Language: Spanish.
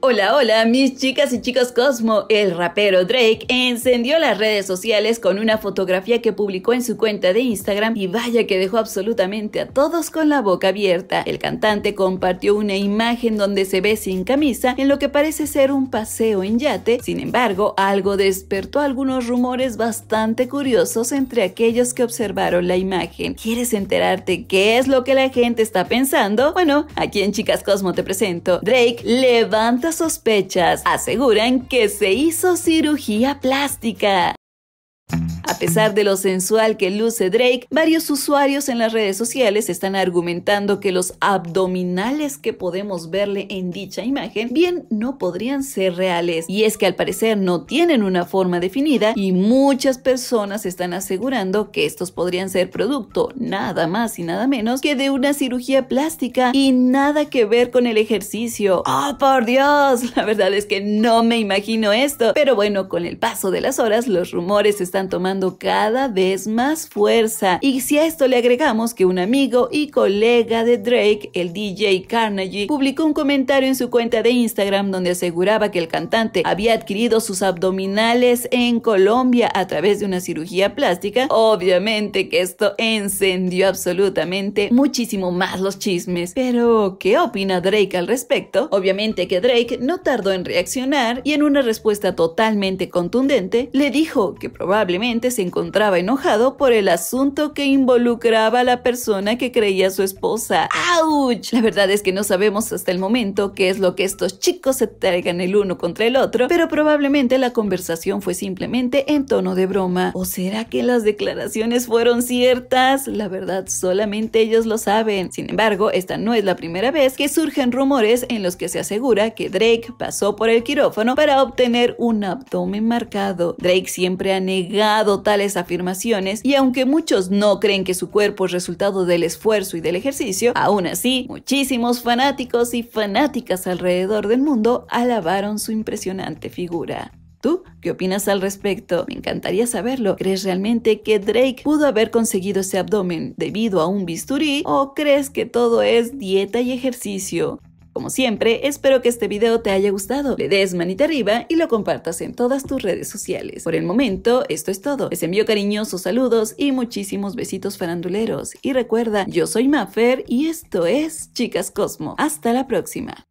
Hola, hola, mis chicas y chicos Cosmo. El rapero Drake encendió las redes sociales con una fotografía que publicó en su cuenta de Instagram y vaya que dejó absolutamente a todos con la boca abierta. El cantante compartió una imagen donde se ve sin camisa en lo que parece ser un paseo en yate. Sin embargo, algo despertó algunos rumores bastante curiosos entre aquellos que observaron la imagen. ¿Quieres enterarte qué es lo que la gente está pensando? Bueno, aquí en Chicas Cosmo te presento. Drake levanta sospechas aseguran que se hizo cirugía plástica. A pesar de lo sensual que luce Drake, varios usuarios en las redes sociales están argumentando que los abdominales que podemos verle en dicha imagen bien no podrían ser reales. Y es que al parecer no tienen una forma definida y muchas personas están asegurando que estos podrían ser producto nada más y nada menos que de una cirugía plástica y nada que ver con el ejercicio. ¡Oh, por Dios! La verdad es que no me imagino esto. Pero bueno, con el paso de las horas los rumores están tomando cada vez más fuerza. Y si a esto le agregamos que un amigo y colega de Drake, el DJ Carnegie, publicó un comentario en su cuenta de Instagram donde aseguraba que el cantante había adquirido sus abdominales en Colombia a través de una cirugía plástica, obviamente que esto encendió absolutamente muchísimo más los chismes. Pero, ¿qué opina Drake al respecto? Obviamente que Drake no tardó en reaccionar y en una respuesta totalmente contundente le dijo que probablemente se encontraba enojado por el asunto que involucraba a la persona que creía su esposa. ¡Auch! La verdad es que no sabemos hasta el momento qué es lo que estos chicos se traigan el uno contra el otro, pero probablemente la conversación fue simplemente en tono de broma. ¿O será que las declaraciones fueron ciertas? La verdad, solamente ellos lo saben. Sin embargo, esta no es la primera vez que surgen rumores en los que se asegura que Drake pasó por el quirófano para obtener un abdomen marcado. Drake siempre ha negado tales afirmaciones y aunque muchos no creen que su cuerpo es resultado del esfuerzo y del ejercicio, aún así, muchísimos fanáticos y fanáticas alrededor del mundo alabaron su impresionante figura. ¿Tú qué opinas al respecto? Me encantaría saberlo. ¿Crees realmente que Drake pudo haber conseguido ese abdomen debido a un bisturí o crees que todo es dieta y ejercicio? Como siempre, espero que este video te haya gustado, le des manita arriba y lo compartas en todas tus redes sociales. Por el momento, esto es todo. Les envío cariñosos saludos y muchísimos besitos faranduleros. Y recuerda, yo soy Maffer y esto es Chicas Cosmo. Hasta la próxima.